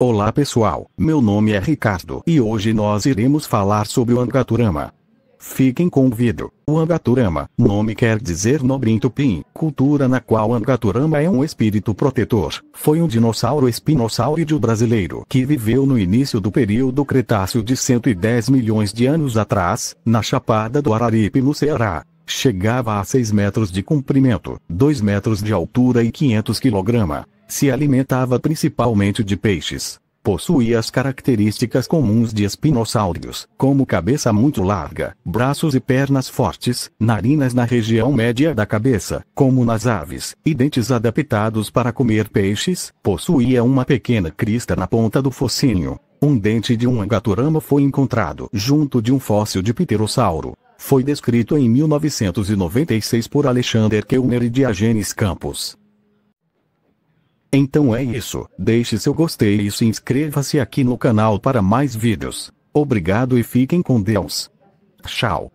Olá pessoal, meu nome é Ricardo e hoje nós iremos falar sobre o Angaturama. Fiquem com o vídeo. O Angaturama, nome quer dizer nobre em tupim, cultura na qual Angaturama é um espírito protetor, foi um dinossauro espinossáuride brasileiro que viveu no início do período Cretáceo de 110 milhões de anos atrás, na Chapada do Araripe no Ceará. Chegava a 6 metros de comprimento, 2 metros de altura e 500 kg. Se alimentava principalmente de peixes. Possuía as características comuns de espinossauros, como cabeça muito larga, braços e pernas fortes, narinas na região média da cabeça, como nas aves, e dentes adaptados para comer peixes. Possuía uma pequena crista na ponta do focinho. Um dente de um angaturama foi encontrado junto de um fóssil de pterossauro foi descrito em 1996 por Alexander Kellner e Diogenes Campos. Então é isso, deixe seu gostei e se inscreva-se aqui no canal para mais vídeos. Obrigado e fiquem com Deus. Tchau.